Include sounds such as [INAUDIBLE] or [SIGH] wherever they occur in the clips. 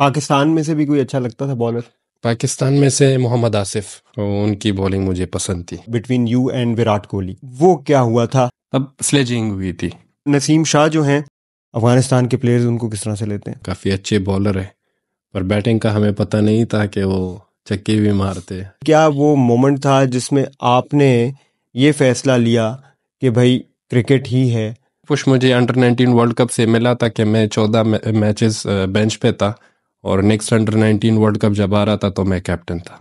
पाकिस्तान में से भी कोई अच्छा लगता था बॉलर पाकिस्तान में से मोहम्मद आसिफ तो उनकी बॉलिंग मुझे पसंद थी between you and Virat Kohli वो क्या हुआ था अब स्लेजिंग हुई थी नसीम शाह जो हैं अफगानिस्तान के प्लेयर्स उनको किस तरह से लेते हैं काफ़ी अच्छे बॉलर है पर बैटिंग का हमें पता नहीं था कि वो चक्के भी मारते क्या वो मोमेंट था जिसमें आपने ये फैसला लिया कि भाई क्रिकेट ही है कुछ मुझे अंडर 19 वर्ल्ड कप से मिला था कि मैं चौदह मैचेस बेंच पे था और नेक्स्ट अंडर 19 वर्ल्ड कप जब आ रहा था तो मैं कैप्टन था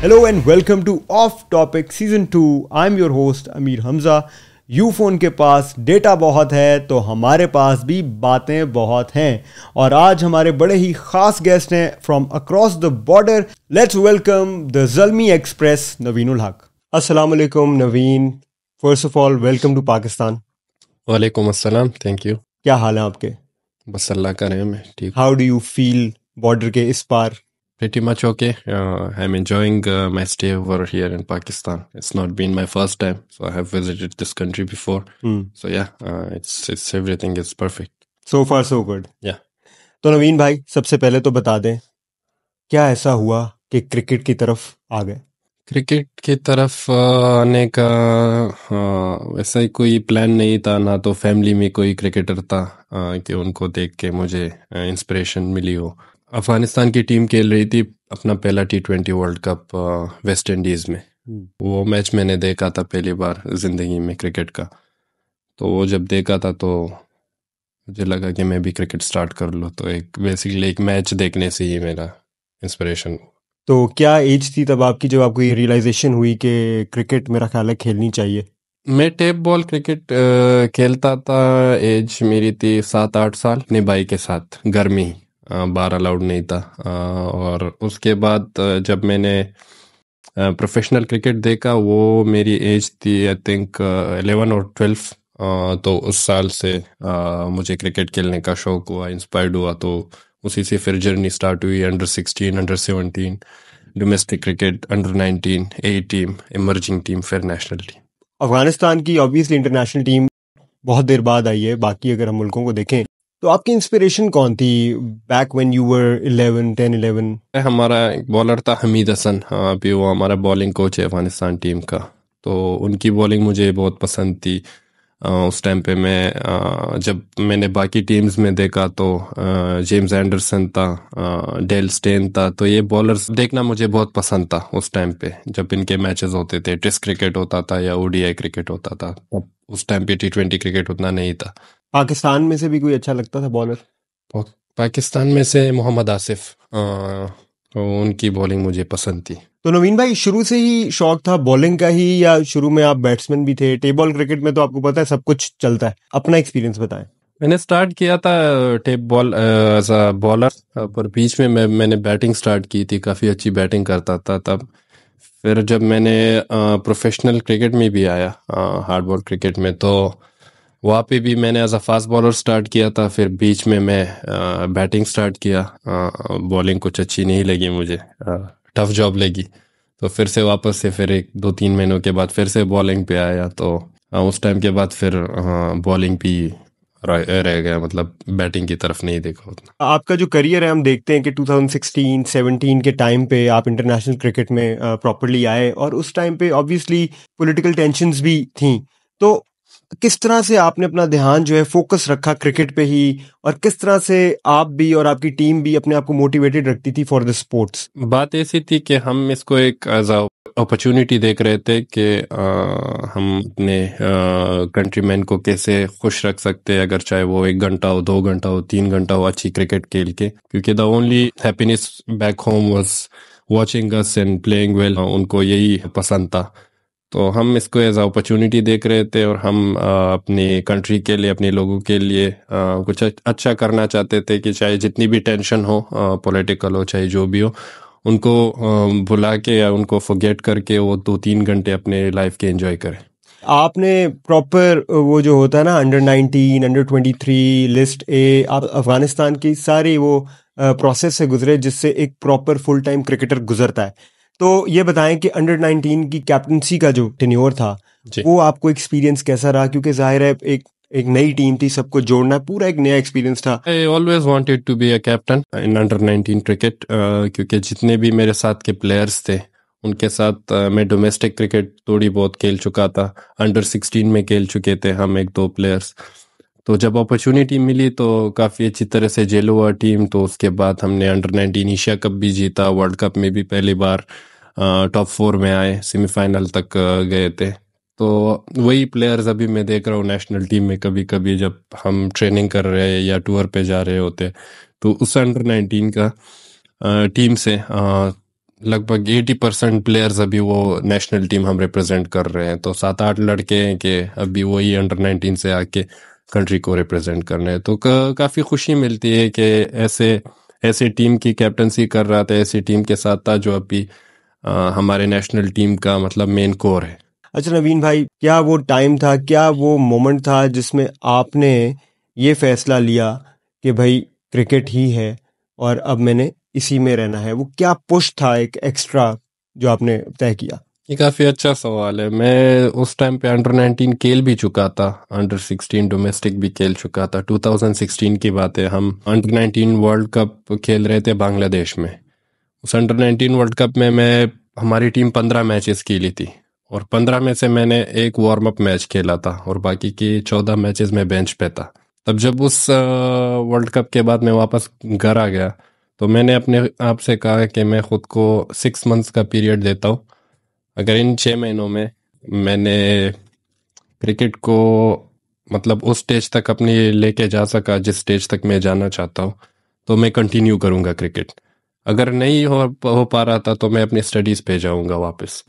hello and welcome to off topic season two I am your host Amir Hamza you phone के पास डेटा बहुत है तो हमारे पास भी बातें बहुत हैं और आज हमारे बड़े ही ख़ास गेस्ट हैं from across the border let's welcome the Zalmi express ul Haq Aslam Naveen first of all welcome to Pakistan वालेकुम अस्सलाम थैंक यू क्या हाल है आपके बस अल्लाह का रहे ठीक how do you feel border के इस पार pretty much okay I am enjoying my stay over here in Pakistan it's not been my first time so I have visited this country before so yeah it's it's everything is perfect so far so good yeah तो नवीन भाई सबसे पहले तो बता दें क्या ऐसा हुआ कि क्रिकेट की तरफ आ गए क्रिकेट की तरफ आने का वैसा ही कोई प्लान नहीं था ना तो फैमिली में कोई क्रिकेटर था कि उनको देख के मुझे इंस्पिरेशन मिली हो अफगानिस्तान की टीम खेल रही थी अपना पहला T twenty world cup West Indies में हम्म। वो मैच मैंने देखा था पहली बार ज़िंदगी में क्रिकेट का तो वो जब देखा था तो मुझे लगा कि मैं भी क्रिकेट स्टार्ट कर लूँ तो एक बेसिकली एक मैच देखने से ही मेरा इंस्पिरेशन तो क्या एज थी तब आपकी जब आपको ये रियलाइजेशन हुई कि क्रिकेट मेरा ख्याल है खेलनी चाहिए मैं टेप बॉल क्रिकेट खेलता था एज मेरी थी सात आठ साल अपने भाई के साथ गर्मी बार अलाउड नहीं था और उसके बाद जब मैंने प्रोफेशनल क्रिकेट देखा वो मेरी एज थी आई थिंक एलेवन और ट्वेल्व तो उस साल से मुझे क्रिकेट खेलने का शौक हुआ इंस्पायर्ड हुआ तो उसी से फिर जर्नी स्टार्ट हुई under sixteen under seventeen domestic cricket under nineteen A team emerging team फिर नेशनल टीम अफगानिस्तान की ऑब्वियसली इंटरनेशनल टीम बहुत देर बाद आई है बाकी अगर हम मुल्कों को देखें तो आपकी इंस्पिरेशन कौन थी बैक व्हेन यू वर 11 10 11 हमारा एक बॉलर था हमीद हसन हाँ अभी वो हमारा बॉलिंग कोच है अफगानिस्तान टीम का तो उनकी बॉलिंग मुझे बहुत पसंद थी उस टाइम पे मैं जब मैंने बाकी टीम्स में देखा तो जेम्स एंडरसन था डेल स्टेन था तो ये बॉलर्स देखना मुझे बहुत पसंद था उस टाइम पे जब इनके मैचेस होते थे टेस्ट क्रिकेट होता था या ओडीआई क्रिकेट होता था तब उस टाइम पे टी ट्वेंटी क्रिकेट उतना नहीं था पाकिस्तान में से भी कोई अच्छा लगता था बॉलर पाकिस्तान में से मोहम्मद आसिफ आ, तो उनकी बॉलिंग मुझे पसंद थी तो नवीन भाई शुरू से ही शौक था बॉलिंग का ही या शुरू में आप बैट्समैन भी थे टेबल क्रिकेट में तो आपको पता है सब कुछ चलता है अपना एक्सपीरियंस बताएं मैंने स्टार्ट किया था tape ball as a bowler पर बीच में मैं मैंने बैटिंग स्टार्ट की थी काफ़ी अच्छी बैटिंग करता था तब फिर जब मैंने प्रोफेशनल क्रिकेट में भी आया हार्ड बॉल क्रिकेट में तो वहाँ पे भी मैंने as a fast bowler start किया था फिर बीच में मैं बैटिंग स्टार्ट किया बॉलिंग कुछ अच्छी नहीं लगी मुझे टफ जॉब लेगी तो फिर से वापस से फिर एक दो तीन महीनों के बाद फिर से बॉलिंग पे आया तो हाँ, उस टाइम के बाद फिर बॉलिंग हाँ, भी रह गया मतलब बैटिंग की तरफ नहीं देखा उतना आपका जो करियर है हम देखते हैं कि 2016 17 के टाइम पे आप इंटरनेशनल क्रिकेट में प्रॉपरली आए और उस टाइम पे ऑब्वियसली पॉलिटिकल टेंशन भी थी तो किस तरह से आपने अपना ध्यान जो है फोकस रखा क्रिकेट पे ही और किस तरह से आप भी और आपकी टीम भी अपने आप को मोटिवेटेड रखती थी फॉर द स्पोर्ट्स बात ऐसी थी कि हम इसको एक एज अपॉर्चुनिटी देख रहे थे कि हम अपने कंट्रीमैन को कैसे खुश रख सकते हैं अगर चाहे वो एक घंटा हो दो घंटा हो तीन घंटा हो अच्छी क्रिकेट खेल के क्योंकि the only happiness back home was watching us and playing well उनको यही पसंद था तो हम इसको एज अपॉर्चुनिटी देख रहे थे और हम अपनी कंट्री के लिए अपने लोगों के लिए कुछ अच्छा करना चाहते थे कि चाहे जितनी भी टेंशन हो पॉलिटिकल हो चाहे जो भी हो उनको भुला के या उनको फॉरगेट करके वो दो तीन घंटे अपने लाइफ के एंजॉय करें आपने प्रॉपर वो जो होता है ना under nineteen under twenty three list A आप अफगानिस्तान की सारी वो प्रोसेस से गुजरे जिससे एक प्रॉपर फुल टाइम क्रिकेटर गुजरता है तो ये बताएं कि अंडर 19 की कैप्टनसी का जो टेन्योर था वो आपको एक्सपीरियंस कैसा रहा क्योंकि जाहिर है एक एक नई टीम थी सबको जोड़ना पूरा एक नया एक्सपीरियंस था I always wanted to be a captain in under 19 cricket क्योंकि जितने भी मेरे साथ के प्लेयर्स थे उनके साथ uh, मैं डोमेस्टिक क्रिकेट थोड़ी बहुत खेल चुका था अंडर 16 में खेल चुके थे हम एक दो प्लेयर्स तो जब अपॉर्चुनिटी मिली तो काफ़ी अच्छी तरह से जेल हुआ टीम तो उसके बाद हमने अंडर नाइनटीन एशिया कप भी जीता वर्ल्ड कप में भी पहली बार टॉप फोर में आए सेमीफाइनल तक गए थे तो वही प्लेयर्स अभी मैं देख रहा हूँ नेशनल टीम में कभी कभी जब हम ट्रेनिंग कर रहे हैं या टूर पे जा रहे होते तो उस अंडर नाइनटीन का टीम से लगभग एटी परसेंट प्लेयर्स अभी वो नेशनल टीम हम रिप्रेजेंट कर रहे हैं तो सात आठ लड़के हैं कि अभी वही अंडर नाइनटीन से आके कंट्री को रिप्रेजेंट करने तो का, काफ़ी खुशी मिलती है कि ऐसे ऐसे टीम की कैप्टनसी कर रहा था ऐसी टीम के साथ था जो अभी आ, हमारे नेशनल टीम का मतलब मेन कोर है अच्छा नवीन भाई क्या वो टाइम था क्या वो मोमेंट था जिसमें आपने ये फैसला लिया कि भाई क्रिकेट ही है और अब मैंने इसी में रहना है वो क्या पुश था एक एक्स्ट्रा जो आपने तय किया ये काफी अच्छा सवाल है मैं उस टाइम पे अंडर 19 खेल भी चुका था अंडर 16 डोमेस्टिक भी खेल चुका था 2016 की बात है हम अंडर 19 वर्ल्ड कप खेल रहे थे बांग्लादेश में उस अंडर 19 वर्ल्ड कप में मैं हमारी टीम पंद्रह मैचेस खेली थी और पंद्रह में से मैंने एक वार्म अप मैच खेला था और बाकी के चौदह मैचेस में बेंच पे था तब जब उस वर्ल्ड कप के बाद मैं वापस घर आ गया तो मैंने अपने आप से कहा कि मैं खुद को सिक्स मंथ्स का पीरियड देता हूँ अगर इन छः महीनों में मैंने क्रिकेट को मतलब उस स्टेज तक अपने लेके जा सका जिस स्टेज तक मैं जाना चाहता हूँ तो मैं कंटिन्यू करूँगा क्रिकेट अगर नहीं हो हो पा रहा था तो मैं अपनी स्टडीज़ पे जाऊँगा वापस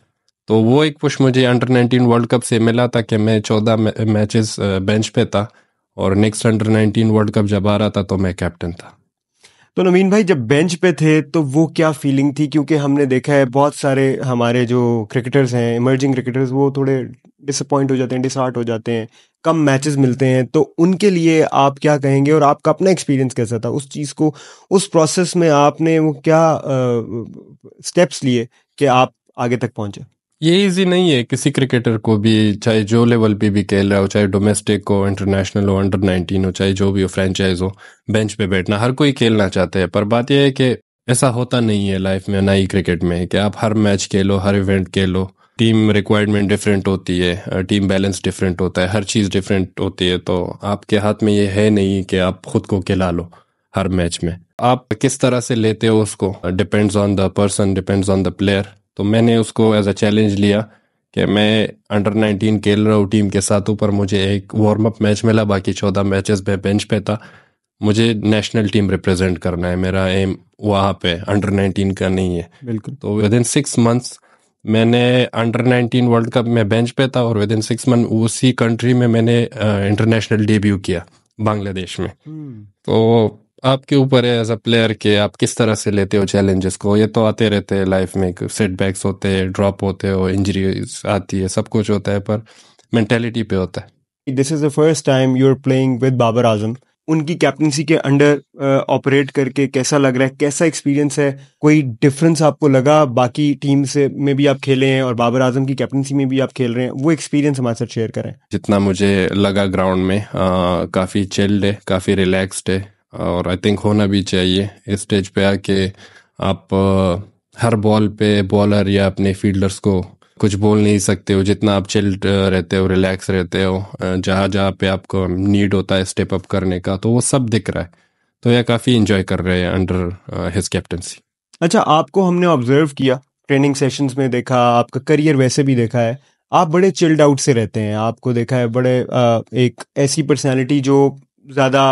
तो वो एक पुश मुझे अंडर नाइनटीन वर्ल्ड कप से मिला था कि मैं चौदह मैचेस बेंच पे था और next under nineteen world cup जब आ रहा था तो मैं कैप्टन था तो नवीन भाई जब बेंच पे थे तो वो क्या फीलिंग थी क्योंकि हमने देखा है बहुत सारे हमारे जो क्रिकेटर्स हैं इमर्जिंग क्रिकेटर्स वो थोड़े डिसअपॉइंट हो जाते हैं डिसहार्ट हो जाते हैं कम मैचेस मिलते हैं तो उनके लिए आप क्या कहेंगे और आपका अपना एक्सपीरियंस कैसा था उस चीज़ को उस प्रोसेस में आपने वो क्या स्टेप्स लिए कि आप आगे तक पहुंचे ये इजी नहीं है किसी क्रिकेटर को भी चाहे जो लेवल पे भी खेल रहा हो चाहे डोमेस्टिक हो इंटरनेशनल हो अंडर नाइनटीन हो चाहे जो भी हो फ्रेंचाइज हो बेंच पे बैठना हर कोई खेलना चाहते हैं पर बात यह है कि ऐसा होता नहीं है लाइफ में ना ही क्रिकेट में कि आप हर मैच खेलो हर इवेंट खेलो टीम रिक्वायरमेंट डिफरेंट होती है टीम बैलेंस डिफरेंट होता है हर चीज़ डिफरेंट होती है तो आपके हाथ में ये है नहीं कि आप खुद को खिला लो हर मैच में आप किस तरह से लेते हो उसको depends on the person depends on the player तो मैंने उसको एज अ चैलेंज लिया कि मैं अंडर 19 खेल रहा हूँ टीम के साथ ऊपर मुझे एक वार्म अप मैच मिला बाकी चौदह मैचेस में बेंच पे था मुझे नेशनल टीम रिप्रेजेंट करना है मेरा एम वहाँ पे अंडर 19 का नहीं है बिल्कुल तो विद इन सिक्स मंथ्स मैंने अंडर 19 वर्ल्ड कप में बेंच पे था और विद इन सिक्स मंथ उसी कंट्री में मैंने इंटरनेशनल uh, डेब्यू किया बांग्लादेश में हम्म। तो आपके ऊपर है एज अ प्लेयर के आप किस तरह से लेते हो चैलेंजेस को ये तो आते रहते हैं लाइफ में सेटबैक्स होते हैं ड्रॉप होते हो इंजरीज आती है सब कुछ होता है पर मेंटेलिटी पे होता है this is the first time you are playing with Babar Azam उनकी कैप्टनसी के अंडर ऑपरेट uh, करके कैसा लग रहा है कैसा एक्सपीरियंस है कोई डिफरेंस आपको लगा बाकी टीम से में भी आप खेले हैं और बाबर आजम की कैप्टनसी में भी आप खेल रहे हैं वो एक्सपीरियंस हमारे साथ शेयर करें जितना मुझे लगा ग्राउंड में आ, uh, काफी चिल्ड है काफी रिलैक्स्ड है और आई थिंक होना भी चाहिए इस स्टेज पे आके आप हर बॉल पे बॉलर या अपने फील्डर्स को कुछ बोल नहीं सकते हो जितना आप चिल रहते हो रिलैक्स रहते हो जहाँ जहाँ पे आपको नीड होता है स्टेप अप करने का तो वो सब दिख रहा है तो यह काफ़ी इंजॉय कर रहे हैं अंडर हिज कैप्टनसी अच्छा आपको हमने ऑब्जर्व किया ट्रेनिंग सेशंस में देखा आपका करियर वैसे भी देखा है आप बड़े चिल्ड आउट से रहते हैं आपको देखा है बड़े आ, एक ऐसी पर्सनैलिटी जो ज़्यादा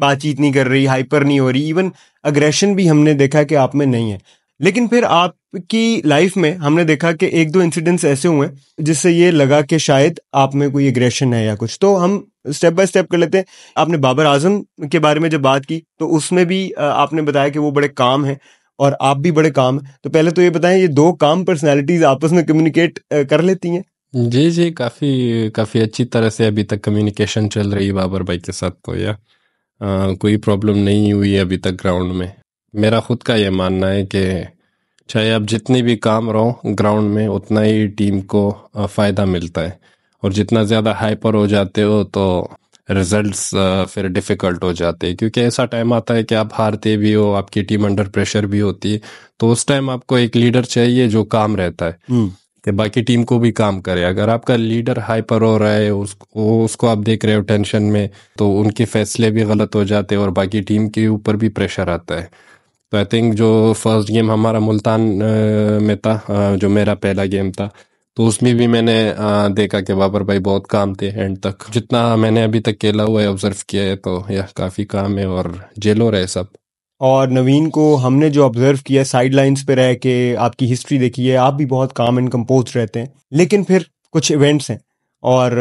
बातचीत नहीं कर रही हाइपर नहीं हो रही इवन अग्रेशन भी हमने देखा कि आप में नहीं है लेकिन फिर आपकी लाइफ में हमने देखा कि एक दो इंसिडेंट्स ऐसे हुए जिससे ये लगा कि शायद आप में कोई अग्रेशन है या कुछ तो हम स्टेप बाय स्टेप कर लेते हैं आपने बाबर आजम के बारे में जब बात की तो उसमें भी आपने बताया कि वो बड़े काम हैं और आप भी बड़े काम हैं तो पहले तो ये बताएं ये दो काम पर्सनैलिटीज आपस में कम्युनिकेट कर लेती हैं जी जी काफ़ी काफ़ी अच्छी तरह से अभी तक कम्युनिकेशन चल रही है बाबर भाई के साथ तो या आ, कोई प्रॉब्लम नहीं हुई है अभी तक ग्राउंड में मेरा खुद का यह मानना है कि चाहे आप जितने भी काम रहो ग्राउंड में उतना ही टीम को फ़ायदा मिलता है और जितना ज़्यादा हाइपर हो जाते हो तो रिजल्ट्स फिर डिफ़िकल्ट हो जाते हैं क्योंकि ऐसा टाइम आता है कि आप हारते भी हो आपकी टीम अंडर प्रेशर भी होती है तो उस टाइम आपको एक लीडर चाहिए जो काम रहता है हम्म। कि बाकी टीम को भी काम करे अगर आपका लीडर हाइपर हो रहा है उसको उसको आप देख रहे हो टेंशन में तो उनके फैसले भी गलत हो जाते हैं और बाकी टीम के ऊपर भी प्रेशर आता है तो आई थिंक जो फर्स्ट गेम हमारा मुल्तान में था जो मेरा पहला गेम था तो उसमें भी मैंने देखा कि बाबर भाई बहुत काम थे एंड तक जितना मैंने अभी तक खेला हुआ है ऑब्जर्व किया है तो यह काफ़ी काम है और जेलो रहे सब और नवीन को हमने जो ऑब्जर्व किया साइड लाइन्स पे रह के आपकी हिस्ट्री देखी है आप भी बहुत काम एंड कंपोज रहते हैं लेकिन फिर कुछ इवेंट्स हैं और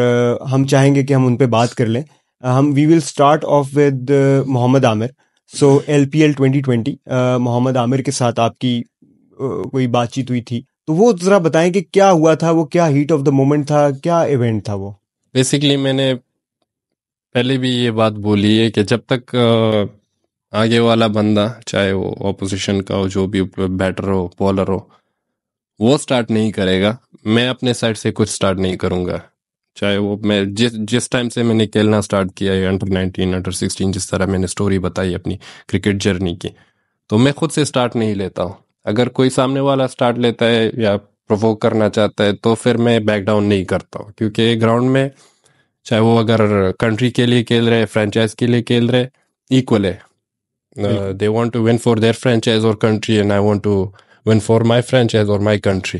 हम चाहेंगे कि हम उन पर बात कर लें हम we will start off with Mohammad Amir so L P L twenty twenty Mohammad Amir के साथ आपकी कोई बातचीत हुई थी तो वो जरा बताएं कि क्या हुआ था वो क्या हीट ऑफ द मोमेंट था क्या इवेंट था वो बेसिकली मैंने पहले भी ये बात बोली है कि जब तक uh, आगे वाला बंदा चाहे वो ऑपोजिशन का हो जो भी बैटर हो बॉलर हो वो स्टार्ट नहीं करेगा मैं अपने साइड से कुछ स्टार्ट नहीं करूँगा चाहे वो मैं जिस जिस टाइम से मैंने खेलना स्टार्ट किया है अंडर नाइनटीन अंडर सिक्सटीन जिस तरह मैंने स्टोरी बताई अपनी क्रिकेट जर्नी की तो मैं खुद से स्टार्ट नहीं लेता हूँ अगर कोई सामने वाला स्टार्ट लेता है या प्रोवोक करना चाहता है तो फिर मैं बैक डाउन नहीं करता हूँ क्योंकि ग्राउंड में चाहे वो अगर कंट्री के लिए खेल रहे फ्रेंचाइज के लिए खेल रहे इक्वल है they want to win for for their franchise और country and I want to win for my franchise और माई कंट्री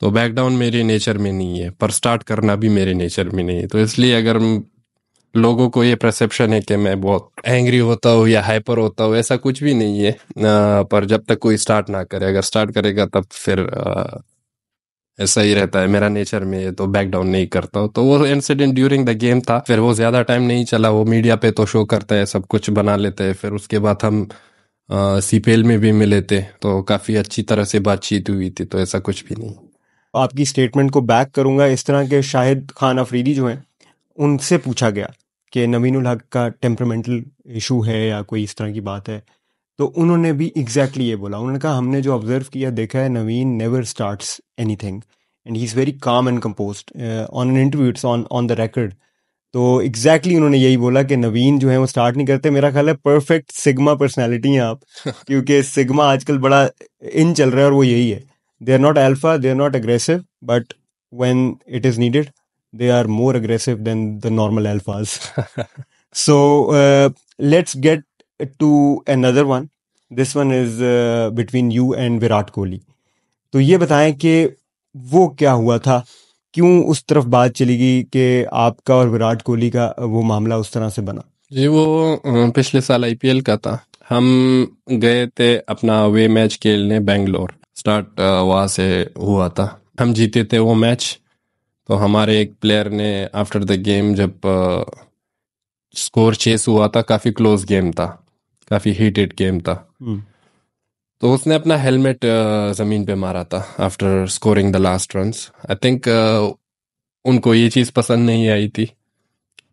तो बैकडाउन मेरे नेचर में नहीं है पर स्टार्ट करना भी मेरे नेचर में नहीं है तो इसलिए अगर लोगों को ये परसेप्शन है कि मैं बहुत एंग्री होता हूँ या हाइपर होता हूँ ऐसा कुछ भी नहीं है आ, पर जब तक कोई स्टार्ट ना करे अगर स्टार्ट करेगा तब फिर आ, uh, ऐसा ही रहता है मेरा नेचर में तो बैक डाउन नहीं करता हूँ तो वो इंसिडेंट ड्यूरिंग द गेम था फिर वो ज्यादा टाइम नहीं चला वो मीडिया पे तो शो करता है सब कुछ बना लेते हैं फिर उसके बाद हम सीपेल में भी मिले थे तो काफी अच्छी तरह से बातचीत हुई थी तो ऐसा कुछ भी नहीं तो आपकी स्टेटमेंट को बैक करूंगा इस तरह के शाहिद खान अफरीदी जो हैं उनसे पूछा गया कि नवीन हक का टेम्परमेंटल इशू है या कोई इस तरह की बात है तो उन्होंने भी एग्जैक्टली exactly ये बोला उन्होंने कहा हमने जो ऑब्जर्व किया देखा है Naveen never start anything and he is very calm and composed on an interview it's on on the record तो एग्जैक्टली exactly उन्होंने यही बोला कि नवीन जो है वो स्टार्ट नहीं करते मेरा ख्याल है परफेक्ट सिग्मा पर्सनैलिटी हैं आप [LAUGHS] क्योंकि सिग्मा आजकल बड़ा इन चल रहा है और वो यही है they are not alpha they are not aggressive but when it is needed they are more aggressive than the normal alphas so let's get to another one. This one is uh, between you and Virat Kohli. तो ये बताएं कि वो क्या हुआ था क्यों उस तरफ बात चली गई कि आपका और विराट कोहली का वो मामला उस तरह से बना जी वो पिछले साल आईपीएल का था हम गए थे अपना वे मैच खेलने बेंगलोर स्टार्ट वहाँ से हुआ था हम जीते थे वो मैच तो हमारे एक प्लेयर ने आफ्टर द गेम जब स्कोर चेस हुआ था काफ़ी क्लोज गेम था काफी हीटेड गेम था hmm. तो उसने अपना हेलमेट जमीन पे मारा था after scoring the last run I think उनको ये चीज पसंद नहीं आई थी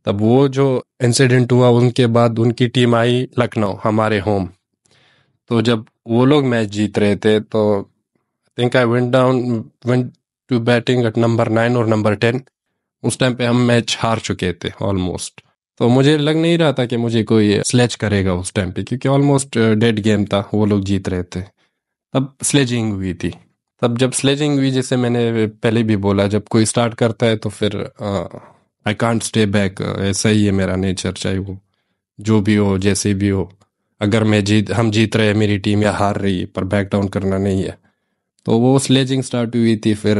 तब वो जो इंसिडेंट हुआ उनके बाद उनकी टीम आई लखनऊ हमारे होम तो जब वो लोग मैच जीत रहे थे तो I think I went down went to batting at number nine और नंबर टेन उस टाइम पे हम मैच हार चुके थे ऑलमोस्ट तो मुझे लग नहीं रहा था कि मुझे कोई स्लेच करेगा उस टाइम पे क्योंकि ऑलमोस्ट डेड गेम था वो लोग जीत रहे थे तब स्लेजिंग हुई थी तब जब स्लेजिंग हुई जैसे मैंने पहले भी बोला जब कोई स्टार्ट करता है तो फिर आई कांट स्टे बैक ऐसा ही है मेरा नेचर चाहे वो जो भी हो जैसे भी हो अगर मैं जीत हम जीत रहे हैं मेरी टीम या हार रही है पर बैक डाउन करना नहीं है तो वो स्लेजिंग स्टार्ट हुई थी फिर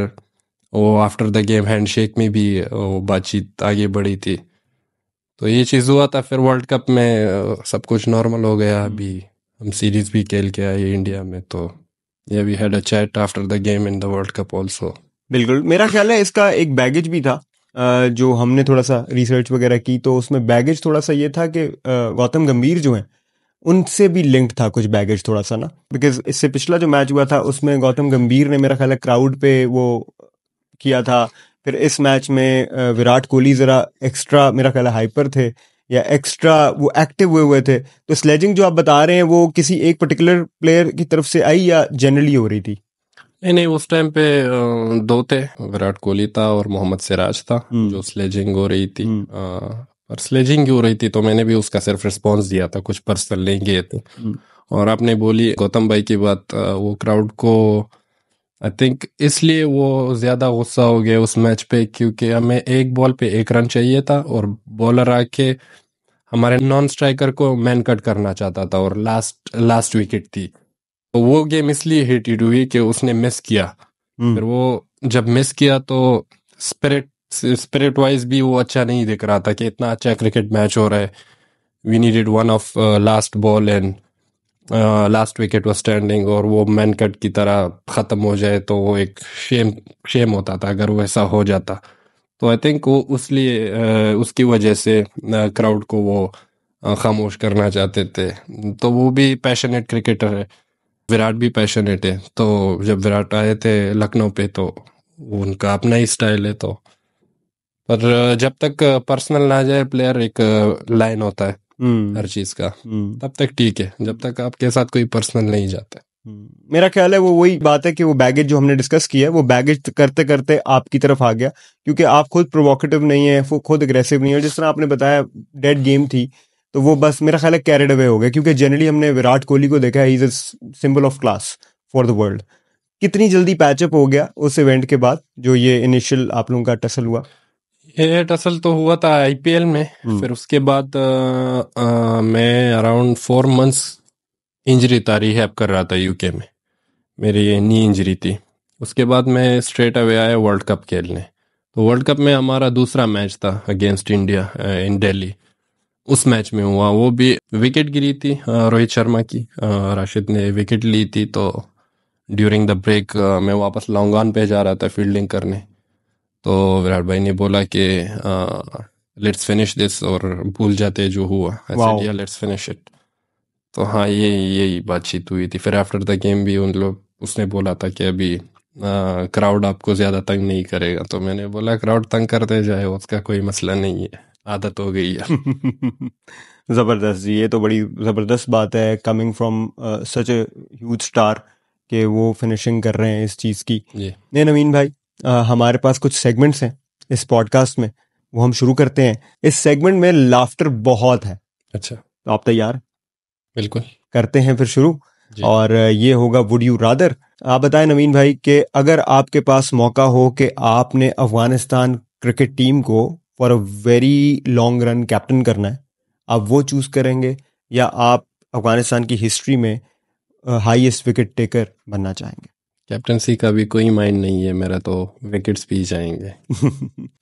वो आफ्टर द गेम हैंडशेक में भी uh, वो बातचीत आगे बढ़ी थी तो ये चीज़ हुआ था फिर वर्ल्ड कप में सब कुछ नॉर्मल हो गया हम्म। अभी हम सीरीज भी खेल के आए इंडिया में तो ये we had a chat after the game in the world cup also बिल्कुल मेरा ख्याल है इसका एक बैगेज भी था जो हमने थोड़ा सा रिसर्च वगैरह की तो उसमें बैगेज थोड़ा सा ये था कि गौतम गंभीर जो हैं उनसे भी लिंक था कुछ बैगेज थोड़ा सा ना बिकॉज इससे पिछला जो मैच हुआ था उसमें गौतम गंभीर ने मेरा ख्याल है क्राउड पे वो किया था फिर इस मैच में विराट कोहली ज़रा एक्स्ट्रा मेरा ख्याल हाइपर थे या एक्स्ट्रा वो एक्टिव हुए हुए थे तो स्लेजिंग जो आप बता रहे हैं वो किसी एक पर्टिकुलर प्लेयर की तरफ से आई या जनरली हो रही थी नहीं नहीं उस टाइम पे दो थे विराट कोहली था और मोहम्मद सिराज था हम्म। जो स्लेजिंग हो रही थी हम्म। पर स्लेजिंग हो रही थी तो मैंने भी उसका सिर्फ रिस्पॉन्स दिया था कुछ पर्सनल नहीं गए थे हम्म। और आपने बोली गौतम भाई की बात वो क्राउड को आई थिंक इसलिए वो ज़्यादा गुस्सा हो गया उस मैच पे क्योंकि हमें एक बॉल पे एक रन चाहिए था और बॉलर आके हमारे नॉन स्ट्राइकर को मैन कट करना चाहता था और लास्ट लास्ट विकेट थी तो वो गेम इसलिए हिट हुई कि उसने मिस किया हम्म। फिर वो जब मिस किया तो स्पिरिट स्पिरिट वाइज भी वो अच्छा नहीं दिख रहा था कि इतना अच्छा क्रिकेट मैच हो रहा है we needed one off last ball and last wicket was standing और वो मैन कट की तरह ख़त्म हो जाए तो वो एक शेम शेम होता था अगर वैसा हो जाता तो आई थिंक वो उस लिए उसकी वजह से क्राउड को वो खामोश करना चाहते थे तो वो भी पैशनेट क्रिकेटर है विराट भी पैशनेट है तो जब विराट आए थे लखनऊ पे तो उनका अपना ही स्टाइल है तो पर जब तक पर्सनल ना जाए प्लेयर एक लाइन होता है हम्म। हर चीज का हम्म। तब तक ठीक है जब तक आपके साथ कोई पर्सनल नहीं जाता हम्म। मेरा ख्याल है वो वही बात है कि वो बैगेज जो हमने डिस्कस किया है वो बैगेज करते करते आपकी तरफ आ गया क्योंकि आप खुद प्रोवोकेटिव नहीं है खुद अग्रेसिव नहीं है जिस तरह आपने बताया डेड गेम थी तो वो बस मेरा ख्याल है कैरिड अवे हो गया क्योंकि जनरली हमने विराट कोहली को देखा है is a symbol of class for the world कितनी जल्दी पैचअप हो गया उस इवेंट के बाद जो ये इनिशियल आप लोगों का टसल हुआ ये असल तो हुआ था आईपीएल में हम्म। फिर उसके बाद आ, आ, मैं अराउंड फोर मंथ्स इंजरी था रिहेप कर रहा था यूके में मेरी ये नी इंजरी थी उसके बाद मैं स्ट्रेट अवे आया वर्ल्ड कप खेलने तो वर्ल्ड कप में हमारा दूसरा मैच था अगेंस्ट इंडिया इन दिल्ली उस मैच में हुआ वो भी विकेट गिरी थी रोहित शर्मा की राशिद ने विकेट ली थी तो ड्यूरिंग द ब्रेक मैं वापस लॉन्ग ऑन पे जा रहा था फील्डिंग करने तो विराट भाई ने बोला कि लेट्स फिनिश दिस और भूल जाते जो हुआ ऐसे लेट्स फिनिश इट तो हाँ ये यही बातचीत हुई थी फिर आफ्टर द गेम भी उन लोग उसने बोला था कि अभी क्राउड आपको ज़्यादा तंग नहीं करेगा तो मैंने बोला क्राउड तंग करते जाए उसका कोई मसला नहीं है आदत हो गई है [LAUGHS] ज़बरदस्त जी ये तो बड़ी ज़बरदस्त बात है coming from such a huge star के वो फिनिशिंग कर रहे हैं इस चीज़ की नहीं नवीन भाई आ, हमारे पास कुछ सेगमेंट्स हैं इस पॉडकास्ट में वो हम शुरू करते हैं इस सेगमेंट में लाफ्टर बहुत है अच्छा तो आप तैयार बिल्कुल करते हैं फिर शुरू और ये होगा वुड यू रादर आप बताएं नवीन भाई कि अगर आपके पास मौका हो कि आपने अफगानिस्तान क्रिकेट टीम को for a very long run captain करना है आप वो चूज करेंगे या आप अफगानिस्तान की हिस्ट्री में हाईएस्ट विकेट टेकर बनना चाहेंगे कैप्टनसी का भी कोई माइंड नहीं है मेरा तो विकेट्स भी जाएंगे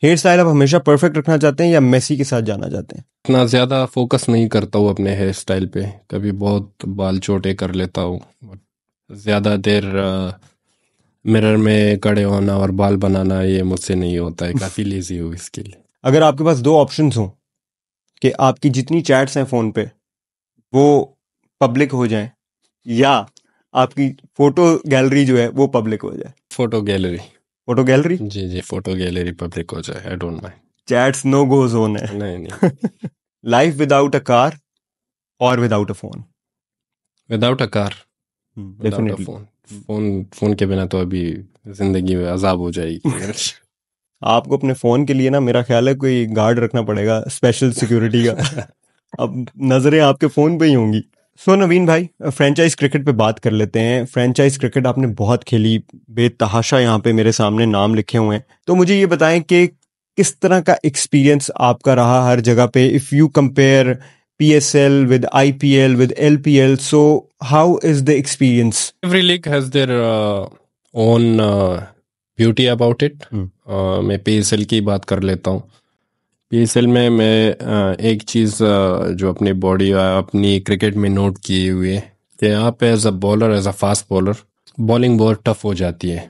हेयर [LAUGHS] स्टाइल आप हमेशा परफेक्ट रखना चाहते हैं या मेसी के साथ जाना चाहते हैं इतना ज़्यादा फोकस नहीं करता हूँ अपने हेयर स्टाइल पे कभी बहुत बाल चोटे कर लेता हूँ ज़्यादा देर मिरर में कड़े होना और बाल बनाना ये मुझसे नहीं होता है काफ़ी लेजी [LAUGHS] हूँ इसके लिए अगर आपके पास दो ऑप्शन हों कि आपकी जितनी चैट्स हैं फ़ोन पे वो पब्लिक हो जाए या आपकी फोटो गैलरी जो है वो पब्लिक हो जाए फोटो गैलरी फोटो गैलरी जी जी फोटो गैलरी पब्लिक हो जाए I don't mind chats no go zone है नहीं नहीं लाइफ विदाउट अ कार और without a phone without a car definitely phone phone phone के बिना तो अभी जिंदगी में अजाब हो जाएगी [LAUGHS] आपको अपने फोन के लिए ना मेरा ख्याल है कोई गार्ड रखना पड़ेगा स्पेशल सिक्योरिटी का [LAUGHS] अब नजरें आपके फोन पे ही होंगी सो so, नवीन भाई फ्रेंचाइज क्रिकेट पे बात कर लेते हैं फ्रेंचाइज क्रिकेट आपने बहुत खेली बेतहाशा यहाँ पे मेरे सामने नाम लिखे हुए हैं तो मुझे ये बताएं कि किस तरह का एक्सपीरियंस आपका रहा हर जगह पे if you compare PSL with IPL with LPL. So how is the experience? Every league has their uh, own uh, beauty about it. Hmm. Uh, मैं PSL की बात कर लेता हूँ ये सेल में मैं एक चीज़ जो अपनी बॉडी अपनी क्रिकेट में नोट किए हुए कि आप as a bowler as a fast bowler bowling बहुत टफ हो जाती है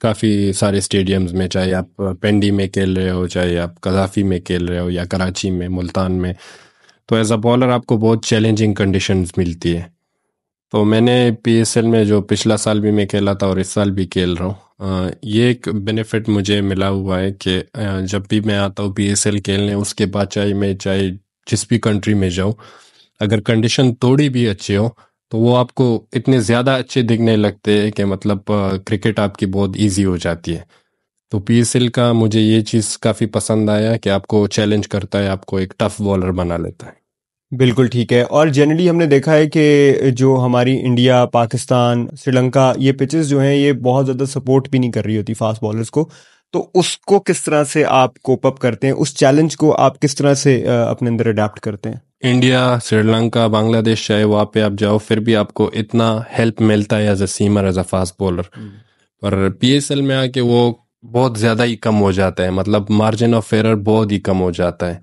काफ़ी सारे स्टेडियम्स में चाहे आप पेंडी में खेल रहे हो चाहे आप कजाफी में खेल रहे हो या कराची में मुल्तान में तो एज अ बॉलर आपको बहुत चैलेंजिंग कंडीशंस मिलती है तो मैंने पी में जो पिछला साल भी मैं खेला था और इस साल भी खेल रहा हूँ ये एक बेनिफिट मुझे मिला हुआ है कि जब भी मैं आता हूँ पी खेलने उसके बाद चाहे मैं चाहे जिस भी कंट्री में जाऊँ अगर कंडीशन थोड़ी भी अच्छी हो तो वो आपको इतने ज़्यादा अच्छे दिखने लगते हैं कि मतलब क्रिकेट आपकी बहुत ईजी हो जाती है तो पी का मुझे ये चीज़ काफ़ी पसंद आया कि आपको चैलेंज करता है आपको एक टफ बॉलर बना लेता है बिल्कुल ठीक है और जनरली हमने देखा है कि जो हमारी इंडिया पाकिस्तान श्रीलंका ये पिचेस जो हैं ये बहुत ज़्यादा सपोर्ट भी नहीं कर रही होती फास्ट बॉलर्स को तो उसको किस तरह से आप कोप अप करते हैं उस चैलेंज को आप किस तरह से अपने अंदर अडेप्ट करते हैं इंडिया श्रीलंका बांग्लादेश चाहे वहाँ पे आप जाओ फिर भी आपको इतना हेल्प मिलता है as a seamer as a fast bowler पर पी में आके वो बहुत ज़्यादा ही कम हो जाता है मतलब मार्जिन ऑफ एरर बहुत ही कम हो जाता है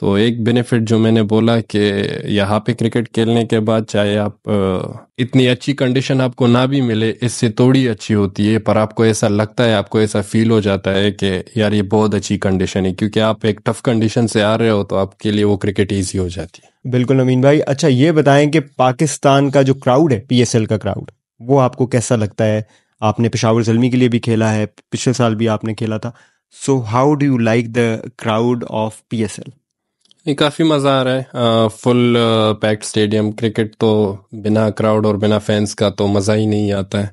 तो एक बेनिफिट जो मैंने बोला कि यहाँ पे क्रिकेट खेलने के बाद चाहे आप इतनी अच्छी कंडीशन आपको ना भी मिले इससे थोड़ी अच्छी होती है पर आपको ऐसा लगता है आपको ऐसा फील हो जाता है कि यार ये बहुत अच्छी कंडीशन है क्योंकि आप एक टफ कंडीशन से आ रहे हो तो आपके लिए वो क्रिकेट ईजी हो जाती है बिल्कुल नवीन भाई अच्छा ये बताएं कि पाकिस्तान का जो क्राउड है पी का क्राउड वो आपको कैसा लगता है आपने पिशावर जलमी के लिए भी खेला है पिछले साल भी आपने खेला था so how do you like the crowd of L ये काफी मजा आ रहा है uh, full packed stadium cricket तो बिना क्राउड और बिना फैंस का तो मजा ही नहीं आता है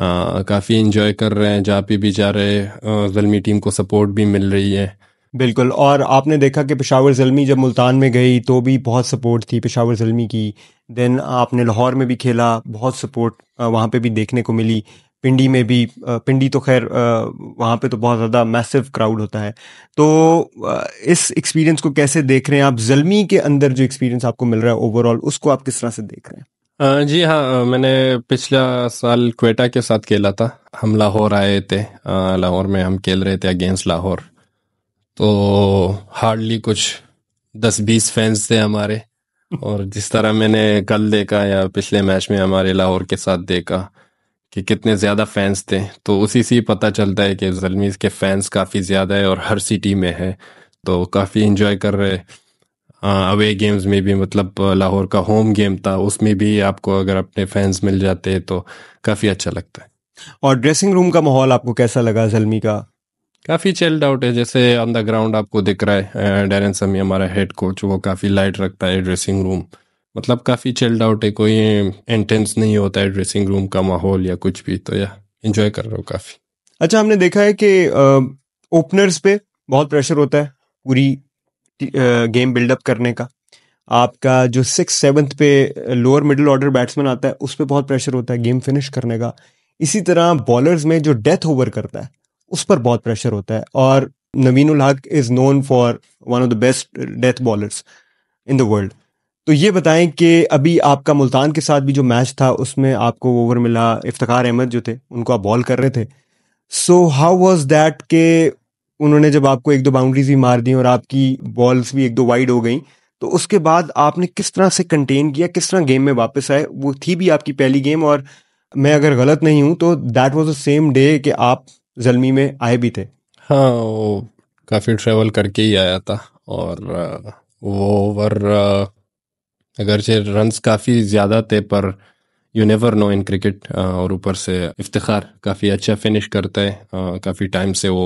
आ, काफी एंजॉय कर रहे हैं जहाँ पे भी जा रहे हैं जलमी टीम को सपोर्ट भी मिल रही है बिल्कुल और आपने देखा कि पेशावर जलमी जब मुल्तान में गई तो भी बहुत सपोर्ट थी पेशावर जलमी की देन आपने लाहौर में भी खेला बहुत सपोर्ट वहाँ पे भी देखने को मिली पिंडी में भी पिंडी तो खैर वहाँ पे तो बहुत ज़्यादा मैसिव क्राउड होता है तो इस एक्सपीरियंस को कैसे देख रहे हैं आप जलमी के अंदर जो एक्सपीरियंस आपको मिल रहा है ओवरऑल उसको आप किस तरह से देख रहे हैं जी हाँ मैंने पिछला साल क्वेटा के साथ खेला था हम लाहौर आए थे लाहौर में हम खेल रहे थे अगेंस्ट लाहौर तो हार्डली कुछ दस बीस फैंस थे हमारे और जिस तरह मैंने कल देखा या पिछले मैच में हमारे लाहौर के साथ देखा कि कितने ज़्यादा फैंस थे तो उसी से ही पता चलता है कि जलमीज़ के फैंस काफ़ी ज़्यादा है और हर सिटी में है तो काफ़ी इन्जॉय कर रहे अवे गेम्स में भी मतलब लाहौर का होम गेम था उसमें भी आपको अगर अपने फैंस मिल जाते हैं तो काफ़ी अच्छा लगता है और ड्रेसिंग रूम का माहौल आपको कैसा लगा जलमी का काफ़ी चेल्ड आउट है जैसे ऑन द ग्राउंड आपको दिख रहा है डेरन समी हमारा हेड कोच वो काफ़ी लाइट रखता है ड्रेसिंग रूम मतलब काफ़ी चिल्ड आउट है कोई एंट्रेंस नहीं होता है ड्रेसिंग रूम का माहौल या कुछ भी तो या इन्जॉय कर रहा हूँ काफ़ी अच्छा हमने देखा है कि ओपनर्स पे बहुत प्रेशर होता है पूरी गेम बिल्डअप करने का आपका जो सिक्स सेवन्थ पे लोअर मिडिल ऑर्डर बैट्समैन आता है उस पर बहुत प्रेशर होता है गेम फिनिश करने का इसी तरह बॉलर्स में जो डेथ ओवर करता है उस पर बहुत प्रेशर होता है और Naveen ul Haq is known for one of the best death bowlers in the world तो ये बताएं कि अभी आपका मुल्तान के साथ भी जो मैच था उसमें आपको ओवर मिला इफ्तार अहमद जो थे उनको आप बॉल कर रहे थे सो हाउ वॉज दैट के उन्होंने जब आपको एक दो बाउंड्रीज भी मार दी और आपकी बॉल्स भी एक दो वाइड हो गई तो उसके बाद आपने किस तरह से कंटेन किया किस तरह गेम में वापस आए वो थी भी आपकी पहली गेम और मैं अगर गलत नहीं हूँ तो that was the same day कि आप जलमी में आए भी थे हाँ वो काफ़ी ट्रेवल करके ही आया था और वो ओवर अगरचे रन काफ़ी ज़्यादा थे पर you never know in cricket और ऊपर से इफ्तार काफ़ी अच्छा फिनिश करता है काफ़ी टाइम से वो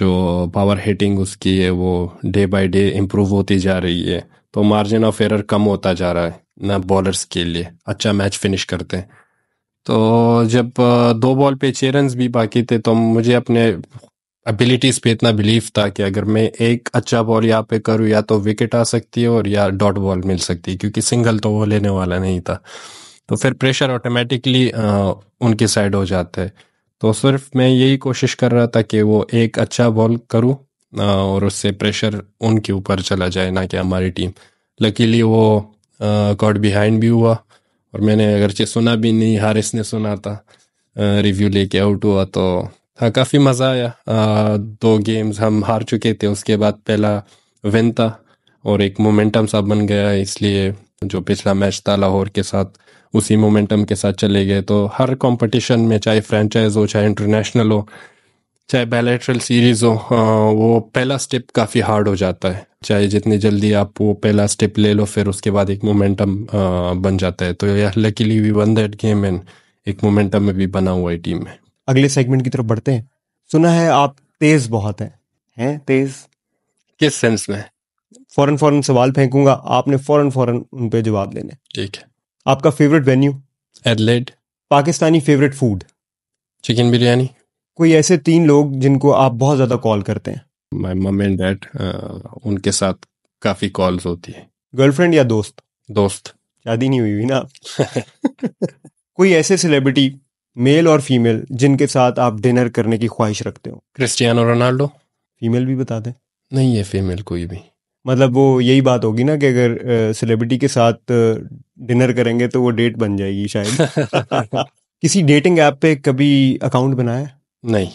जो पावर हिटिंग उसकी है वो डे बाय डे इम्प्रूव होती जा रही है तो मार्जिन ऑफ एरर कम होता जा रहा है ना बॉलर्स के लिए अच्छा मैच फिनिश करते हैं तो जब दो बॉल पे छः रन भी बाकी थे तो मुझे अपने एबिलिटीज पे इतना बिलीव था कि अगर मैं एक अच्छा बॉल यहाँ पे करूँ या तो विकेट आ सकती है और या डॉट बॉल मिल सकती है क्योंकि सिंगल तो वो लेने वाला नहीं था तो फिर प्रेशर ऑटोमेटिकली उनके साइड हो जाता है तो सिर्फ मैं यही कोशिश कर रहा था कि वो एक अच्छा बॉल करूँ और उससे प्रेशर उनके ऊपर चला जाए ना कि हमारी टीम लकीली वो गॉड बिहाइंड भी हुआ और मैंने अगरचे सुना भी नहीं हारिस ने सुना था रिव्यू लेके आउट हुआ तो हाँ, काफ़ी मज़ा आया आ, दो गेम्स हम हार चुके थे उसके बाद पहला विन था और एक मोमेंटम सा बन गया इसलिए जो पिछला मैच था लाहौर के साथ उसी मोमेंटम के साथ चले गए तो हर कंपटीशन में चाहे फ्रेंचाइज हो चाहे इंटरनेशनल हो चाहे बैलेट्रल सीरीज़ हो वो पहला स्टेप काफ़ी हार्ड हो जाता है चाहे जितनी जल्दी आप वो पहला स्टेप ले लो फिर उसके बाद एक मोमेंटम बन जाता है तो यह luckily we won that game and एक मोमेंटम भी बना हुआ है टीम में अगले सेगमेंट की तरफ बढ़ते हैं सुना है आप तेज बहुत है, हैं तेज किस सेंस में फौरन फौरन सवाल फेंकूंगा आपने फौरन फौरन उन पे जवाब देने ठीक है आपका favourite venue Adelaide Pakistani favourite food chicken biryani कोई ऐसे तीन लोग जिनको आप बहुत ज्यादा कॉल करते हैं माय मम एंड डैड उनके साथ काफी कॉल्स होती है गर्लफ्रेंड या दोस्त दोस्त शादी नहीं हुई हुई ना [LAUGHS] कोई ऐसे सेलिब्रिटी मेल और फीमेल जिनके साथ आप डिनर करने की ख्वाहिश रखते हो क्रिस्टियानो रोनाल्डो फीमेल भी बता दें नहीं है फीमेल कोई भी मतलब वो यही बात होगी ना कि अगर सेलिब्रिटी के साथ डिनर करेंगे तो वो डेट बन जाएगी शायद [LAUGHS] किसी डेटिंग ऐप पे कभी अकाउंट बनाया नहीं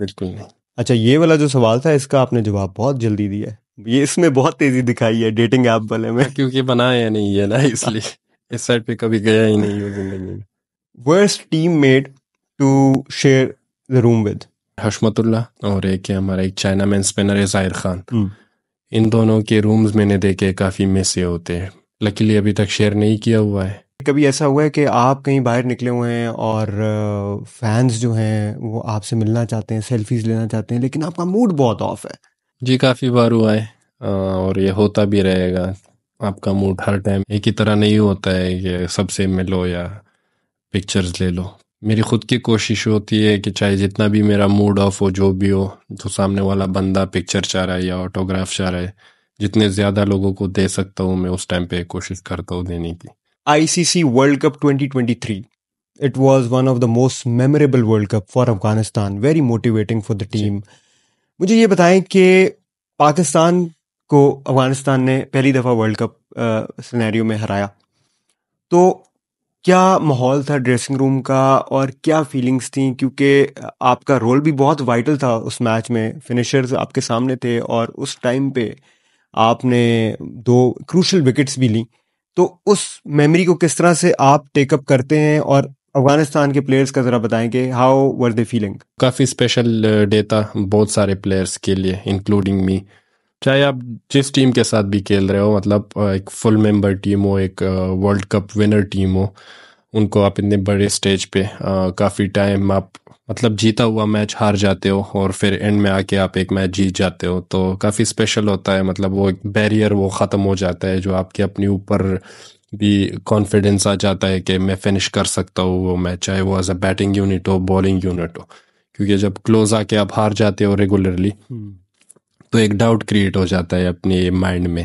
बिल्कुल नहीं अच्छा ये वाला जो सवाल था इसका आपने जवाब बहुत जल्दी दिया है ये इसमें बहुत तेजी दिखाई है डेटिंग ऐप वाले में क्योंकि बनाया नहीं है ना इसलिए [LAUGHS] इस साइड पे कभी गया ही नहीं हो जिंदगी में worst teammate to share the room with Hashmatullah और एक है हमारा एक चाइना मैन स्पिनर है जाहिर खान hmm. इन दोनों के रूम्स मैंने देखे काफ़ी मिसे होते हैं लकीली अभी तक शेयर नहीं किया हुआ है कभी ऐसा हुआ है कि आप कहीं बाहर निकले हुए हैं और फैंस जो हैं वो आपसे मिलना चाहते हैं सेल्फीज लेना चाहते हैं लेकिन आपका मूड बहुत ऑफ है जी काफ़ी बार हुआ है और ये होता भी रहेगा आपका मूड हर टाइम एक ही तरह नहीं होता है कि सबसे मिलो या पिक्चर्स ले लो मेरी खुद की कोशिश होती है कि चाहे जितना भी मेरा मूड ऑफ हो जो भी हो तो सामने वाला बंदा पिक्चर चाह रहा है या ऑटोग्राफ चाह रहा है जितने ज्यादा लोगों को दे सकता हूँ मैं उस टाइम पे कोशिश करता हूँ देने की ICC world cup 2023 it was one of the most memorable World Cup for Afghanistan. Very motivating for the team. मुझे ये बताएं कि पाकिस्तान को अफगानिस्तान ने पहली दफ़ा वर्ल्ड कप सिनेरियो में हराया तो क्या माहौल था ड्रेसिंग रूम का और क्या फीलिंग्स थी क्योंकि आपका रोल भी बहुत वाइटल था उस मैच में फिनिशर्स आपके सामने थे और उस टाइम पे आपने दो क्रूशल विकेट्स भी ली तो उस मेमोरी को किस तरह से आप टेकअप करते हैं और अफगानिस्तान के प्लेयर्स का ज़रा बताएंगे हाउ वर दे फीलिंग काफ़ी स्पेशल डे था बहुत सारे प्लेयर्स के लिए इंक्लूडिंग मी चाहे आप जिस टीम के साथ भी खेल रहे हो मतलब एक फुल मेंबर टीम हो एक वर्ल्ड कप विनर टीम हो उनको आप इतने बड़े स्टेज पे काफ़ी टाइम आप मतलब जीता हुआ मैच हार जाते हो और फिर एंड में आके आप एक मैच जीत जाते हो तो काफ़ी स्पेशल होता है मतलब वो एक बैरियर वो ख़त्म हो जाता है जो आपके अपने ऊपर भी कॉन्फिडेंस आ जाता है कि मैं फिनिश कर सकता हूँ वो मैच चाहे वो एज अ बैटिंग यूनिट हो बॉलिंग यूनिट हो क्योंकि जब क्लोज आके आप हार जाते हो रेगुलरली तो एक डाउट क्रिएट हो जाता है अपने माइंड में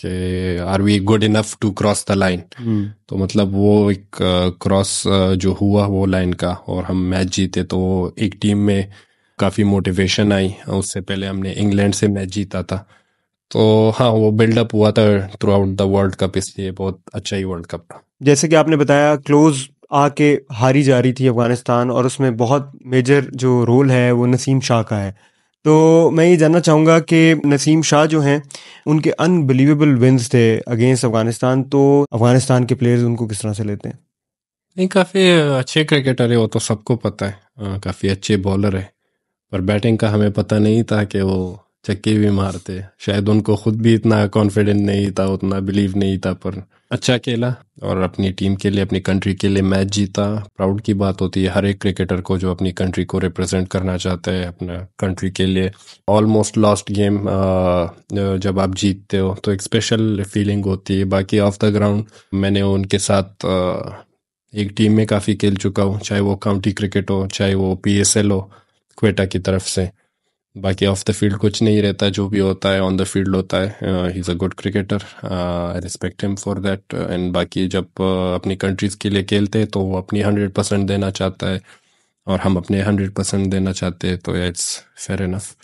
कि are we good enough to cross the line तो मतलब वो एक क्रॉस uh, uh, जो हुआ वो लाइन का और हम मैच जीते तो एक टीम में काफ़ी मोटिवेशन आई उससे पहले हमने इंग्लैंड से मैच जीता था तो हाँ वो बिल्डअप हुआ था throughout the world cup इसलिए बहुत अच्छा ही वर्ल्ड कप था जैसे कि आपने बताया क्लोज आके हारी जा रही थी अफगानिस्तान और उसमें बहुत मेजर जो रोल है वो नसीम शाह का है तो मैं ये जानना चाहूँगा कि नसीम शाह जो हैं उनके अनबिलीवेबल विन्स थे अगेंस्ट अफगानिस्तान तो अफगानिस्तान के प्लेयर्स उनको किस तरह से लेते हैं नहीं काफ़ी अच्छे क्रिकेटर है वो तो सबको पता है हाँ, काफ़ी अच्छे बॉलर है पर बैटिंग का हमें पता नहीं था कि वो चक्के भी मारते शायद उनको खुद भी इतना कॉन्फिडेंट नहीं था उतना बिलीव नहीं था पर अच्छा खेला और अपनी टीम के लिए अपनी कंट्री के लिए मैच जीता प्राउड की बात होती है हर एक क्रिकेटर को जो अपनी कंट्री को रिप्रेजेंट करना चाहता है अपना कंट्री के लिए ऑलमोस्ट लास्ट गेम जब आप जीतते हो तो एक स्पेशल फीलिंग होती है बाकी ऑफ द ग्राउंड मैंने उनके साथ एक टीम में काफ़ी खेल चुका हूँ चाहे वो काउंटी क्रिकेट हो चाहे वो पी हो क्वेटा की तरफ से बाकी ऑफ द फील्ड कुछ नहीं रहता जो भी होता है ऑन द फील्ड होता है he is a good cricketer I respect him for that and बाकी जब uh, अपनी कंट्रीज़ के लिए खेलते हैं तो वो अपनी हंड्रेड परसेंट देना चाहता है और हम अपने हंड्रेड परसेंट देना चाहते हैं तो इट्स फेयर इनफ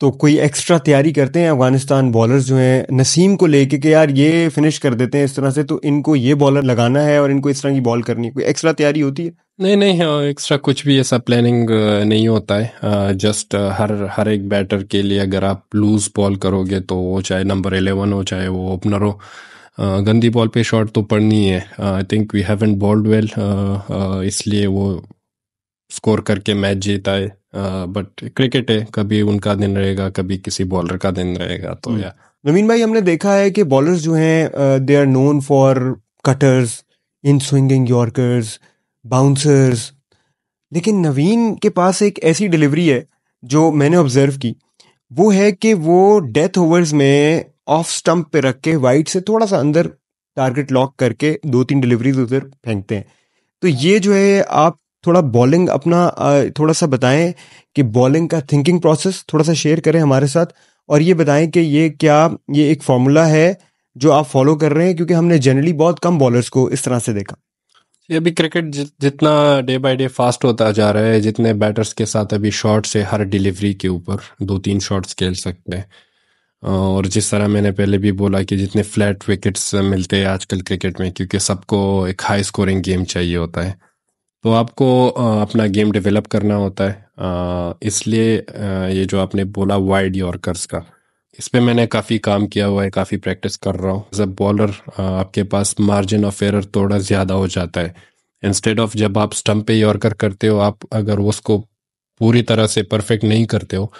तो कोई एक्स्ट्रा तैयारी करते हैं अफगानिस्तान बॉलर्स जो हैं नसीम को लेके कि यार ये फिनिश कर देते हैं इस तरह से तो इनको ये बॉलर लगाना है और इनको इस तरह की बॉल करनी है कोई एक्स्ट्रा तैयारी होती है नहीं नहीं एक्स्ट्रा हाँ, कुछ भी ऐसा प्लानिंग नहीं होता है जस्ट हर हर एक बैटर के लिए अगर आप लूज बॉल करोगे तो वो चाहे नंबर एलेवन हो चाहे वो ओपनर हो गंदी बॉल पे शॉट तो पड़नी है I think we haven't bowled well इसलिए वो स्कोर करके मैच जीता है बट क्रिकेट है कभी उनका दिन रहेगा कभी किसी बॉलर का दिन रहेगा तो हम्म। या नवीन भाई हमने देखा है कि बॉलर्स जो हैं they are known for cutters in swinging yorkers bouncers लेकिन नवीन के पास एक ऐसी डिलीवरी है जो मैंने ऑब्जर्व की वो है कि वो डेथ ओवर्स में ऑफ स्टंप पे रख के वाइट से थोड़ा सा अंदर टारगेट लॉक करके दो तीन डिलीवरीज उधर फेंकते हैं तो ये जो है आप थोड़ा बॉलिंग अपना थोड़ा सा बताएं कि बॉलिंग का थिंकिंग प्रोसेस थोड़ा सा शेयर करें हमारे साथ और ये बताएं कि ये क्या ये एक फॉर्मूला है जो आप फॉलो कर रहे हैं क्योंकि हमने जनरली बहुत कम बॉलर्स को इस तरह से देखा ये अभी क्रिकेट जितना डे बाय डे फास्ट होता जा रहा है जितने बैटर्स के साथ अभी शॉट्स है हर डिलीवरी के ऊपर दो तीन शॉट्स खेल सकते हैं और जिस तरह मैंने पहले भी बोला कि जितने फ्लैट विकेट्स मिलते हैं आजकल क्रिकेट में क्योंकि सबको एक हाई स्कोरिंग गेम चाहिए होता है तो आपको अपना गेम डेवलप करना होता है इसलिए ये जो आपने बोला वाइड यॉर्कर्स का इस पर मैंने काफ़ी काम किया हुआ है काफ़ी प्रैक्टिस कर रहा हूँ जब बॉलर आपके पास मार्जिन ऑफ एरर थोड़ा ज़्यादा हो जाता है इंस्टेड ऑफ जब आप स्टम्प पे यॉर्कर करते हो आप अगर उसको पूरी तरह से परफेक्ट नहीं करते हो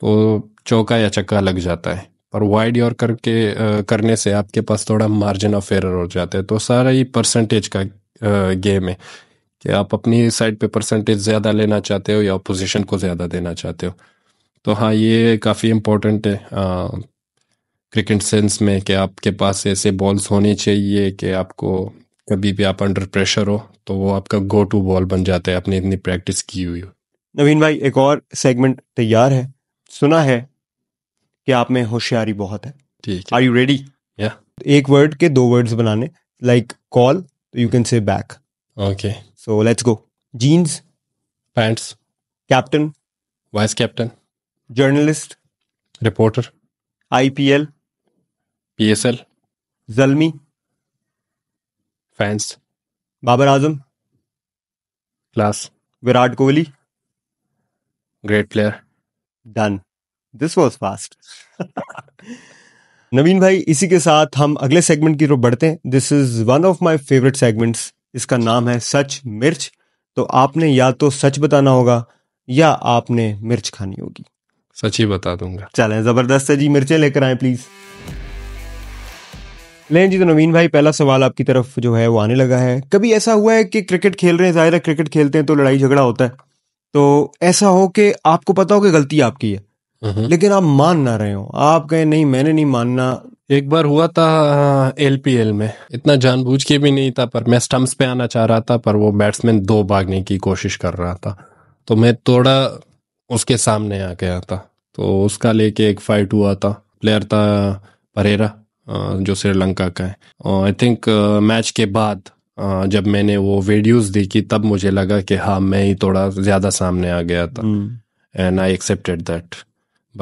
तो चौका या चक्का लग जाता है और वाइड और करके करने से आपके पास थोड़ा मार्जिन ऑफ एरर हो जाता है तो सारा ही परसेंटेज का गेम है कि आप अपनी साइड पे परसेंटेज ज़्यादा लेना चाहते हो या अपोजिशन को ज़्यादा देना चाहते हो तो हाँ ये काफ़ी इम्पोर्टेंट है क्रिकेट सेंस में कि आपके पास ऐसे बॉल्स होने चाहिए कि आपको कभी भी आप अंडर प्रेशर हो तो वो आपका गो टू बॉल बन जाता है आपने इतनी प्रैक्टिस की हुई हो नवीन भाई एक और सेगमेंट तैयार है सुना है कि आप में होशियारी बहुत है ठीक आर यू रेडी या एक वर्ड के दो वर्ड्स बनाने like call you can say back okay so let's go jeans pants captain vice captain journalist reporter IPL PSL Zalmi fans Babar Azam class Virat Kohli great player done this was fast Naveen भाई इसी के साथ हम अगले सेगमेंट की तरफ बढ़ते हैं this is one of my favourite segments इसका नाम है सच मिर्च तो आपने या तो सच बताना होगा या आपने मिर्च खानी होगी सच ही बता दूंगा चले जबरदस्त है जी मिर्चें लेकर आए प्लीज लें जी तो नवीन भाई पहला सवाल आपकी तरफ जो है वो आने लगा है कभी ऐसा हुआ है कि क्रिकेट खेल रहे हैं जाहिर है क्रिकेट खेलते हैं तो लड़ाई झगड़ा होता है तो ऐसा हो कि आपको पता हो कि गलती आपकी है हम्म। लेकिन आप मान ना रहे हो आप कहें नहीं मैंने नहीं मानना एक बार हुआ था एल हाँ, में इतना जानबूझ के भी नहीं था पर मैं स्टम्प्स पे आना चाह रहा था पर वो बैट्समैन दो भागने की कोशिश कर रहा था तो मैं थोड़ा उसके सामने आ गया था तो उसका लेके एक फाइट हुआ था प्लेयर था परेरा जो श्रीलंका का है आई थिंक मैच के बाद जब मैंने वो वीडियोस देखी तब मुझे लगा कि हाँ मैं ही थोड़ा ज़्यादा सामने आ गया था एंड आई एक्सेप्टेड दैट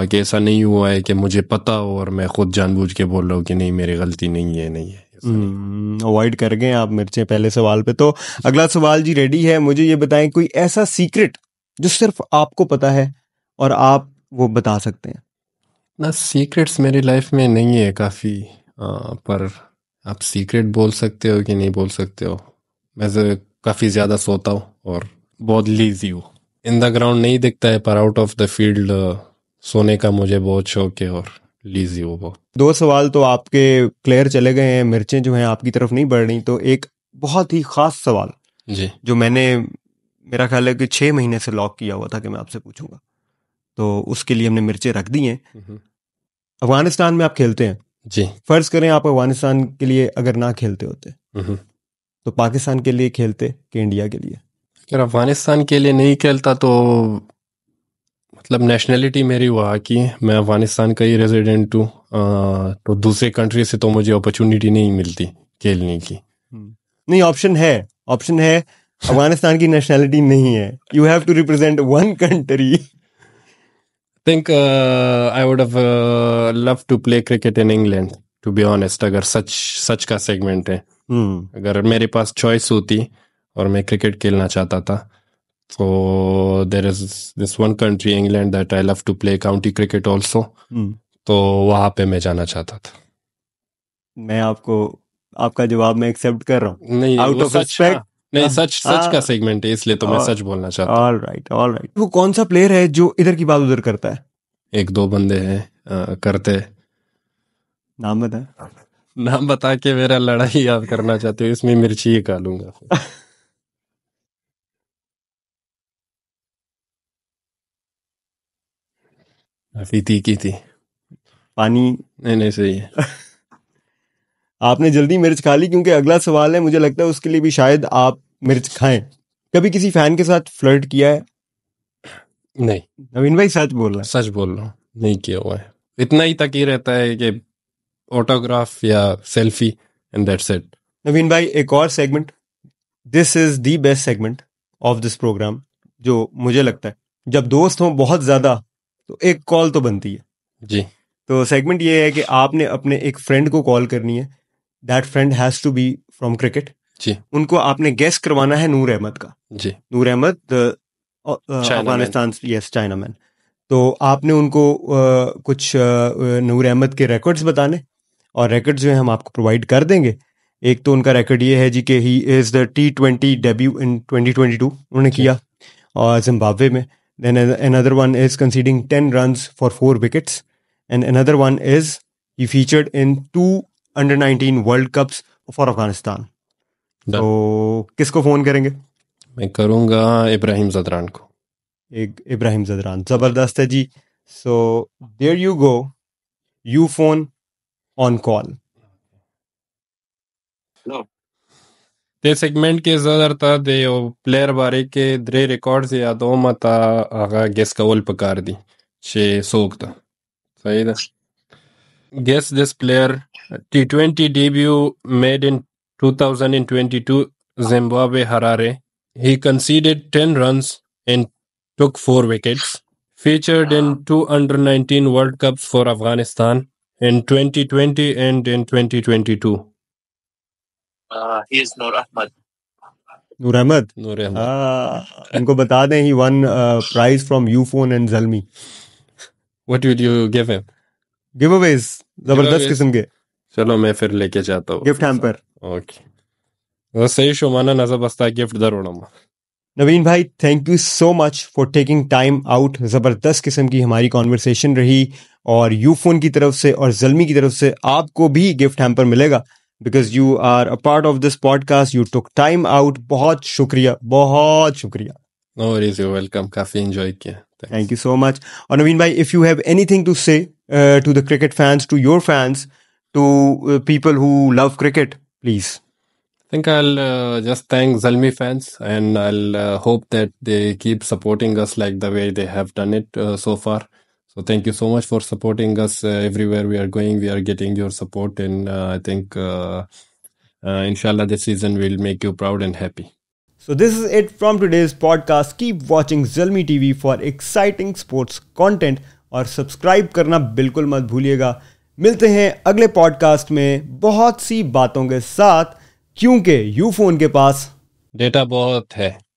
बाकी ऐसा नहीं हुआ है कि मुझे पता हो और मैं खुद जानबूझ के बोल रहा हूँ कि नहीं मेरी गलती नहीं है नहीं है अवॉइड हम्म, कर गए आप मेरे पहले सवाल पे तो अगला सवाल जी रेडी है मुझे ये बताएं कोई ऐसा सीक्रेट जो सिर्फ आपको पता है और आप वो बता सकते हैं ना सीक्रेट्स मेरी लाइफ में नहीं है काफ़ी पर आप सीक्रेट बोल सकते हो कि नहीं बोल सकते हो मैं काफ़ी ज़्यादा सोता हूँ और बहुत लीजी हूँ इन द ग्राउंड नहीं दिखता है पर आउट ऑफ द फील्ड सोने का मुझे बहुत शौक है और लीजी हो बहुत दो सवाल तो आपके क्लियर चले गए हैं मिर्चें जो हैं आपकी तरफ नहीं बढ़ रही तो एक बहुत ही ख़ास सवाल जी जो मैंने मेरा ख्याल है कि छः महीने से लॉक किया हुआ था कि मैं आपसे पूछूंगा तो उसके लिए हमने मिर्चें रख दी हैं अफगानिस्तान में आप खेलते हैं जी फर्ज करें आप अफगानिस्तान के लिए अगर ना खेलते होते तो पाकिस्तान के लिए खेलते कि इंडिया के लिए अगर अफगानिस्तान के लिए नहीं खेलता तो मतलब नेशनलिटी मेरी हुआ कि मैं अफगानिस्तान का ही रेजिडेंट हूँ तो दूसरे कंट्री से तो मुझे अपॉर्चुनिटी नहीं मिलती खेलने की हम्म। नहीं ऑप्शन है ऑप्शन है अफगानिस्तान की नेशनैलिटी नहीं है you have to represent one country think uh, I would have uh, loved to play cricket in England. To be honest अगर सच सच का सेगमेंट है hmm. अगर मेरे पास चॉइस होती और मैं क्रिकेट खेलना चाहता था तो there is this one country England that I love to play county cricket also तो वहां पे मैं जाना चाहता था मैं आपको आपका जवाब मैं एक्सेप्ट कर रहा हूँ नहीं आउट ऑफ रिस्पेक्ट नहीं हाँ। सच सच का सेगमेंट हाँ। है इसलिए तो मैं सच बोलना चाहता हूँ ऑलराइट ऑलराइट वो कौन सा प्लेयर है जो इधर की बात उधर करता है एक दो बंदे हैं करते नाम बता नाम बता के मेरा लड़ाई याद करना चाहते हो इसमें मिर्ची ही लूंगा फीती [LAUGHS] की थी पानी नहीं नहीं सही है [LAUGHS] आपने जल्दी मिर्च खा ली क्योंकि अगला सवाल है मुझे लगता है उसके लिए भी शायद आप मिर्च खाएं कभी किसी फैन के साथ फ्लर्ट किया है नहीं नवीन भाई सच बोल रहा सच बोल रहा हूँ नहीं किया हुआ है इतना ही तक ही रहता है कि ऑटोग्राफ या selfie and that's it Naveen भाई एक और segment this is the best segment of this program जो मुझे लगता है जब दोस्त हों बहुत ज्यादा तो एक कॉल तो बनती है जी तो सेगमेंट ये है कि आपने अपने एक फ्रेंड को कॉल करनी है that friend has to be from cricket जी उनको आपने गेस करवाना है नूर अहमद का जी Nur Ahmad Afghanistan yes chinaman तो आपने उनको आ, uh, कुछ आ, uh, नूर अहमद के रिकॉर्ड्स बताने और रिकॉर्ड्स जो है हम आपको प्रोवाइड कर देंगे एक तो उनका रिकॉर्ड ये है जी कि he is the T twenty debut in twenty twenty two उन्होंने किया और जिम्बाब्वे में then another one is conceding ten run for four wickets and another one is he featured in two under nineteen world cups for Afghanistan तो किसको phone करेंगे मैं करूंगा इब्राहिम जदरान को एक इब्राहिम जदरान जबरदस्त है जी so there you go you phone on call ते सेगमेंट के ज़्यादातर दे प्लेयर बारे के द्रे रिकॉर्ड्स या दो मता आगा गेस का कवल पकार दी छे सोक था सही था guess this player T20 debut made in 2022 Zimbabwe Harare. He conceded 10 runs and took 4 wickets. Featured in two under 19 World Cups for Afghanistan in 2020 and in 2022. Uh, he is Nur Ahmad. Nur Ahmad Nur Ahmad Ah, बता दें he won prize from you phone and Zalmi what will you give him giveaways जबरदस्त किस्म चलो मैं फिर लेके जाता हूँ गिफ्ट हैम्पर ओके सही शो माना नजर बस्ता गिफ्ट दरोड़म नवीन भाई thank you so much for taking time out ज़बरदस्त किस्म की हमारी कॉन्वर्सेशन रही और यू फोन की तरफ से और जलमी की तरफ से आपको भी गिफ्ट हैम्पर मिलेगा because you are a part of this podcast you took time out बहुत शुक्रिया बहुत शुक्रिया नो वरीज यू वेलकम काफ़ी एंजॉय किया थैंक यू सो मच और नवीन भाई if you have anything to say to the cricket fans to your fans to uh, people who love cricket, please? I think I'll uh, just thank Zalmi fans and I'll uh, hope that they keep supporting us like the way they have done it uh, so far. So thank you so much for supporting us uh, everywhere we are going. We are getting your support, and uh, I think, inshallah, this season will make you proud and happy. So this is it from today's podcast. Keep watching Zalmi TV for exciting sports content or subscribe करना बिल्कुल मत भूलिएगा मिलते हैं अगले podcast में बहुत सी बातों के साथ क्योंकि यू फोन के पास डेटा बहुत है